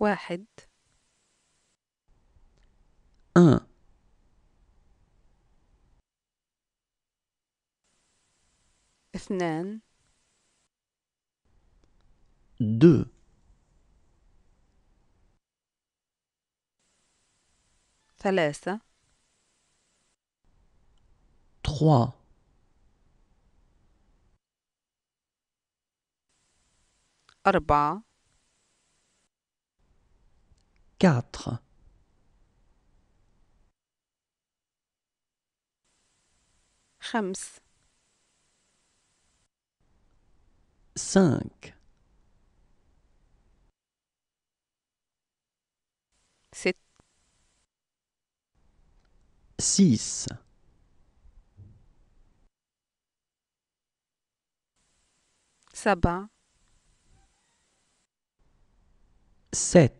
واحد un, اثنان دو ثلاثة تخوا أربعة 4. 5. 6. 7. 7.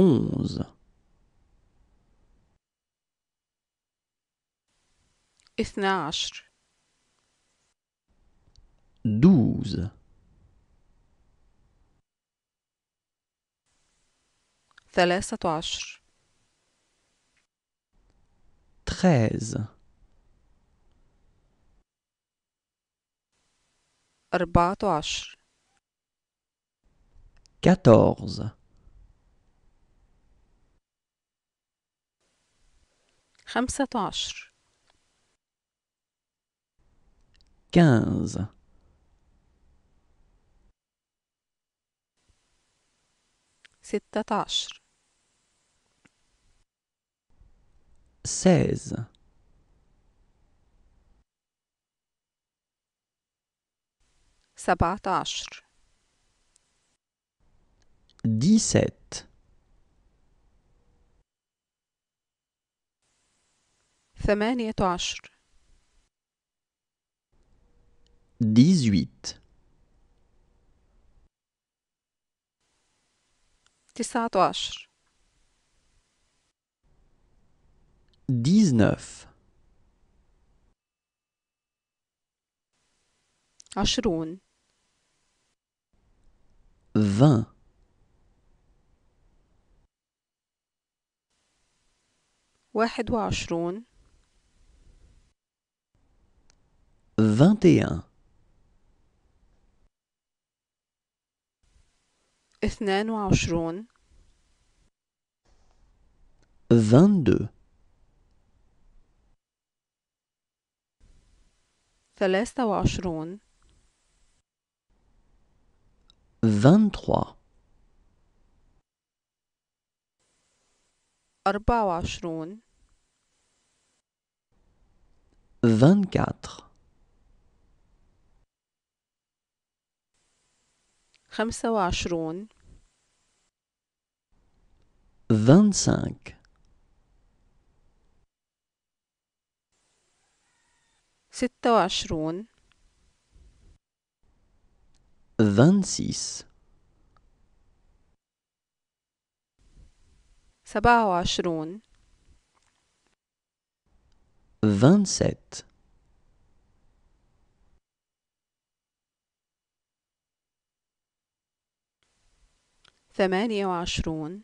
onze. عشر douze, ثلاثة عشر treize, أربعة عشر quatorze خمسة عشر كنز ستة عشر سيز سبعة عشر دي 17 ثمانية عشر تسعة عشر عشرون واحد وعشرون 21 22 23 24 خمسة وعشرون vingt-cinq, ستة وعشرون vingt-six, سبعة وعشرون vingt-sept, ثمانية وعشرون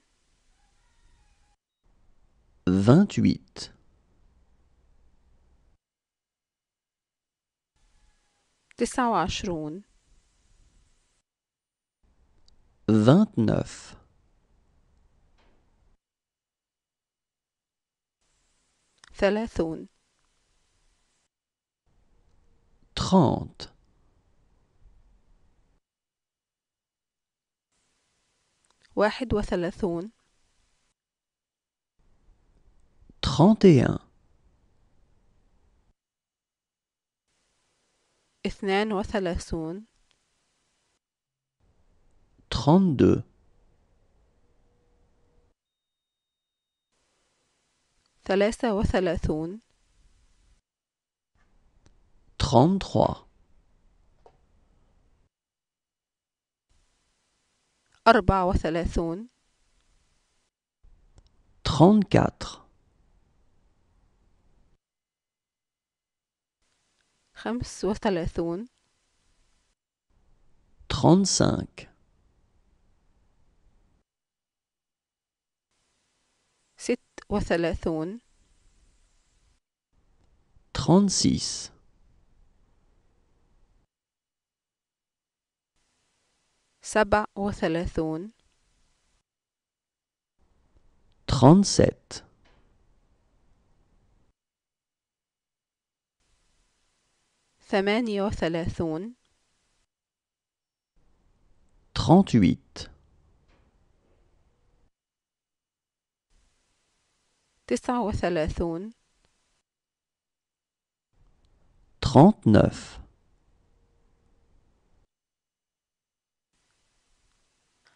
vingt-huit, تسعة وعشرون vingt ثلاثون واحد وثلاثون 31 اثنان وثلاثون 32 ثلاثة وثلاثون 33 أربعة وثلاثون 34, خمس وثلاثون 35, ست وثلاثون 36, سبع وثلاثون trente-sept ثمانية وثلاثون تسعة وثلاثون trente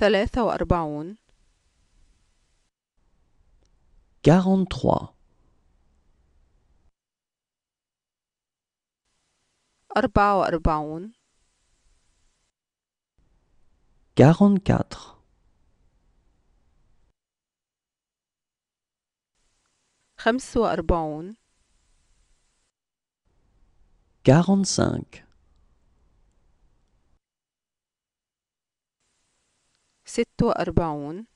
ثلاثة وأربعون 43 أربعة وأربعون 44 خمس وأربعون 45 ستة وأربعون.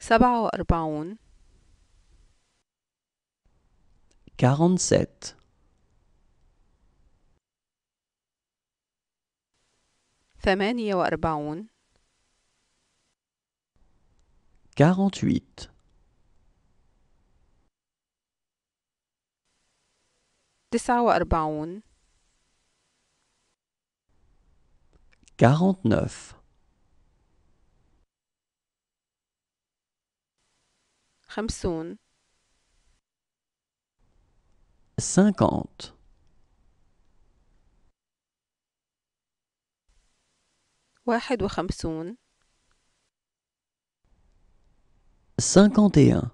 سبعة وأربعون. ثمانية وأربعون. 48 تسعة وأربعون 49 خمسون 50 واحد وخمسون 51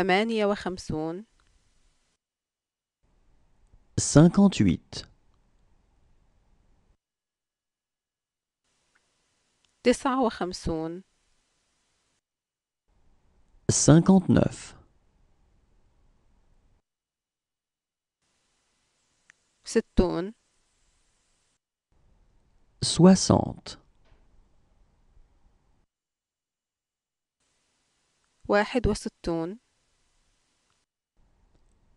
ثمانية وخمسون cinquante-huit, تسعة وخمسون cinquante ستون soixante, واحد وستون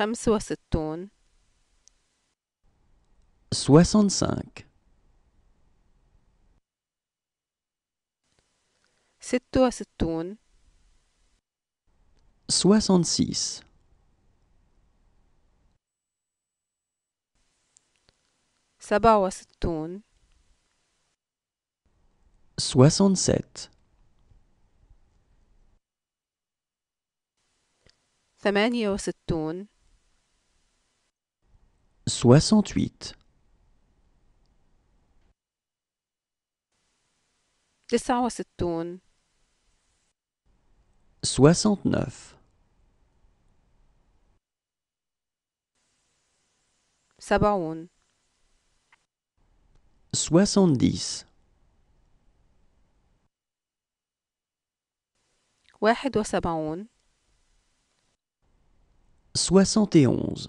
خمس وستون 65 ست وستون 66 سبع وستون 67 ثمانية وستون soixante-huit soixante-neuf, soixante-dix, soixante et onze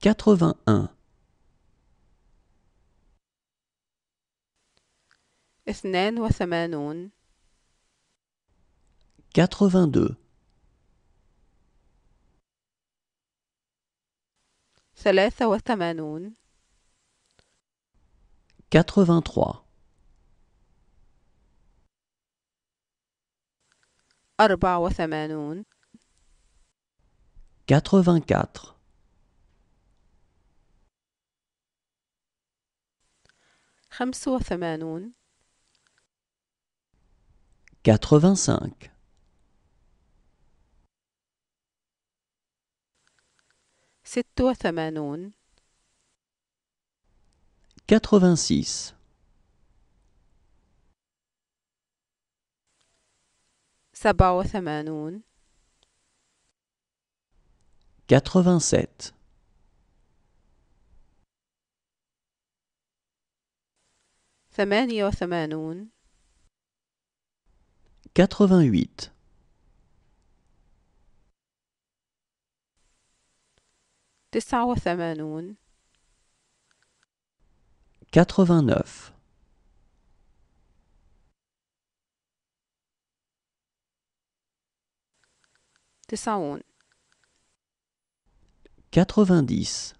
81 82 83 83 84 85 86 86 87 87 88 89 89 90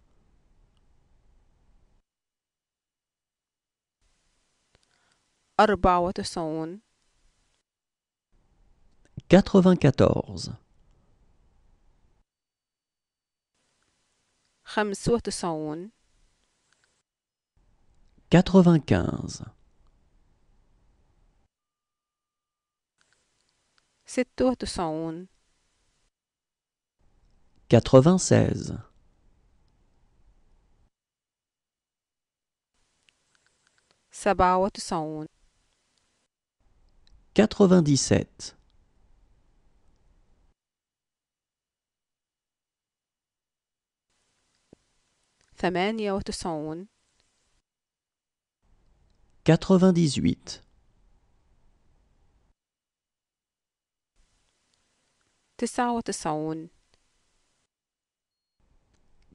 94 95 96 96 97 quatre-vingt-dix-sept quatre-vingt-dix-huit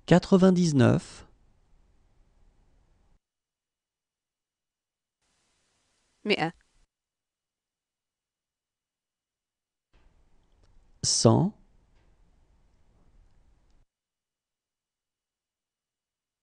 quatre-vingt-dix-neuf 100